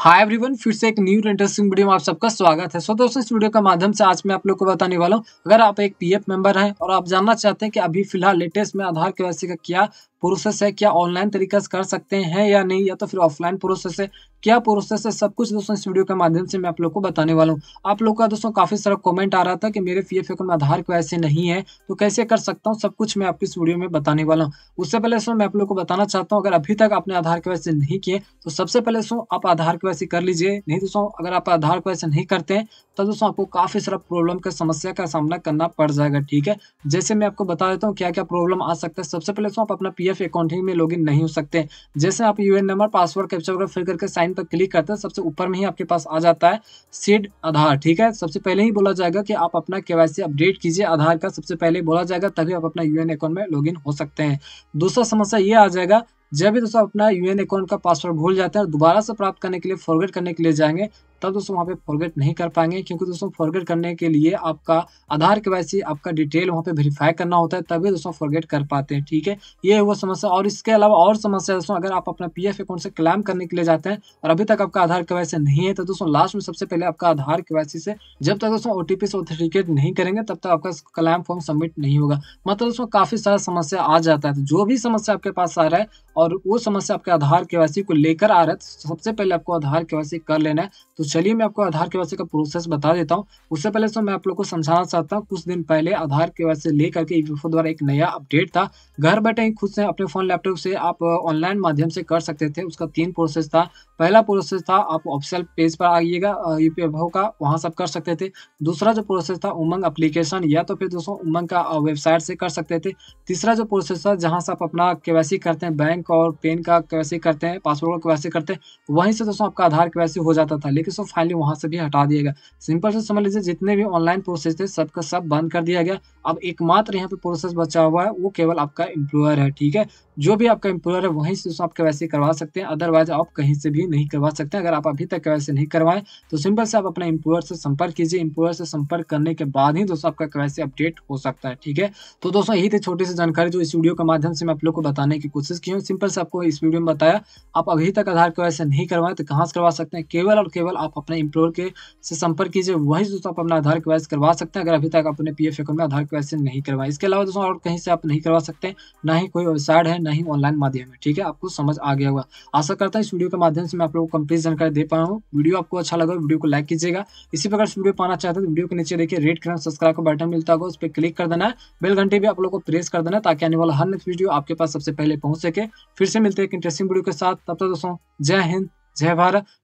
hi everyone फिर से एक न्यू इंटरेस्टिंग वीडियो में आप सबका स्वागत है सो दोस्तों इस वीडियो के माध्यम से आज मैं आप लोग को बताने वाला हूँ अगर आप एक पीएफ मेंबर हैं और आप जानना चाहते हैं कि अभी फिलहाल लेटेस्ट में आधार के वैसे का क्या प्रोसेस है क्या ऑनलाइन तरीका से कर सकते हैं या नहीं या तो फिर ऑफलाइन प्रोसेस है क्या प्रोसेस है सब कुछ दोस्तों इस वीडियो के माध्यम से मैं आप लोग को बताने वाला हूँ आप लोग का दोस्तों काफ़ी सारा कमेंट आ रहा था कि मेरे पी एफ में आधार की ऐसे नहीं है तो कैसे कर सकता हूँ सब कुछ मैं आपको इस वीडियो में बताने वाला हूँ उससे पहले सो मैं आप लोग को बताना चाहता हूँ अगर अभी तक आपने आधार के नहीं किए तो सबसे पहले सो आप आधार के वजह कर लीजिए नहीं दोस्तों अगर आप आधार को वजह नहीं करते हैं तो दोस्तों आपको काफ़ी सारा प्रॉब्लम का समस्या का सामना करना पड़ जाएगा ठीक है जैसे मैं आपको बता देता हूँ क्या क्या प्रॉब्लम आ सकता है सबसे पहले सो आप अपना पी पीडीएफ अकाउंट ही में लॉगिन नहीं हो सकते जैसे आप यूएन नंबर पासवर्ड कैप्चर वगैरह फिर करके साइन पर क्लिक करते हैं सबसे ऊपर में ही आपके पास आ जाता है सीड आधार ठीक है सबसे पहले ही बोला जाएगा कि आप अपना केवाईसी अपडेट कीजिए आधार का सबसे पहले बोला जाएगा तभी आप अपना यू अकाउंट में लॉग हो सकते हैं दूसरा समस्या ये आ जाएगा जब भी दोस्तों अपना यूएन अकाउंट का पासवर्ड भूल जाते हैं और दोबारा से प्राप्त करने के लिए फॉरगेट करने के लिए जाएंगे तब दोस्तों वहाँ पे फॉरगेट नहीं कर पाएंगे क्योंकि दोस्तों फॉरगेट करने के लिए आपका आधार के वैसे आपका डिटेल वहाँ पे वेरीफाई करना होता है तभी दोस्तों फॉरगेट कर पाते हैं ठीक है ये वो समस्या और इसके अलावा और समस्या दोस्तों अगर आप अपना पी अकाउंट से क्लेम करने के लिए जाते हैं और अभी तक आपका आधार के नहीं है तो दोस्तों लास्ट में सबसे पहले आपका आधार के से जब तक दोस्तों ओ से ऑथेंटिकेट नहीं करेंगे तब तक आपका क्लेम फॉर्म सबमिट नहीं होगा मतलब दोस्तों काफ़ी सारा समस्या आ जाता है तो जो भी समस्या आपके पास आ रहा है और वो समस्या आपके आधार के को लेकर आ रहा है तो सबसे पहले आपको आधार के कर लेना है तो चलिए मैं आपको आधार के का प्रोसेस बता देता हूँ उससे पहले तो मैं आप लोग को समझाना चाहता हूँ कुछ दिन पहले आधार के लेकर के ईपीएफओ e द्वारा एक नया अपडेट था घर बैठे ही खुद से अपने फोन लैपटॉप से आप ऑनलाइन माध्यम से कर सकते थे उसका तीन प्रोसेस था पहला प्रोसेस था आप ऑफिशियल पेज पर आइएगा ईपीएफओ का वहां सब कर सकते थे दूसरा जो प्रोसेस था उमंग एप्लीकेशन या तो फिर दोस्तों उमंग का वेबसाइट से कर सकते थे तीसरा जो प्रोसेस था जहाँ से आप अपना केवासी करते हैं बैंक और पेन का कैसे करते हैं पासवर्ड का कैसे करते हैं वहीं से दोस्तों आपका आधार कैसे हो जाता था लेकिन सो फाइनली वहाँ से भी हटा दिया गया सिंपल से समझ लीजिए जितने भी ऑनलाइन प्रोसेस थे सबका सब बंद कर दिया गया अब एकमात्र यहाँ पे प्रोसेस बचा हुआ है वो केवल आपका एम्प्लॉयर है ठीक है जो भी आपका एम्प्लॉयर है वहीं से दोस्तों आप कैसे करवा सकते हैं अदरवाइज आप कहीं से भी नहीं करवा सकते अगर आप अभी तक कैसे नहीं करवाएं तो सिंपल से आप अपने एम्प्लॉयर से संपर्क कीजिए एम्प्लॉयर से संपर्क करने के बाद ही दोस्तों आपका कैसे अपडेट हो सकता है ठीक है तो दोस्तों यही थी छोटी सी जानकारी जो इस वीडियो के माध्यम से मैं आप लोग को बताने की कोशिश की हूँ सिंपल से आपको इस वीडियो में बताया आप अभी तक आधार के वैसे नहीं करवाएं तो कहाँ से करवा सकते हैं केवल और केवल आप अपने एम्प्लॉयर के से संपर्क कीजिए वही दोस्तों आप अपना आधार के वैसे करवा सकते हैं अगर अभी तक अपने पी अकाउंट में आधार के वैसे नहीं करवाएं इसके अलावा दोस्तों और कहीं से आप नहीं करवा सकते ना ही कोई वेबसाइट है ना ही ऑनलाइन माध्यम है ठीक है आपको समझ आ गया हुआ आशा करता हूँ इस वीडियो के माध्यम से मैं आप लोग को कंप्लीट जानकारी दे पाया हूँ वीडियो आपको अच्छा लगा वीडियो को लाइक कीजिएगा इसी प्रकार से वीडियो पाना चाहते हैं तो वीडियो के नीचे देखिए रेड कलर सब्सक्राइब का बटन मिलता होगा उस पर क्लिक कर देना है बेल घंटे भी आप लोग को प्रेस कर देना ताकि आने वाला हर नेक्स्ट वीडियो आपके पास सबसे पहले पहुंच सके फिर से मिलते हैं एक इंटरेस्टिंग वीडियो के साथ तब तक दोस्तों जय हिंद जय भारत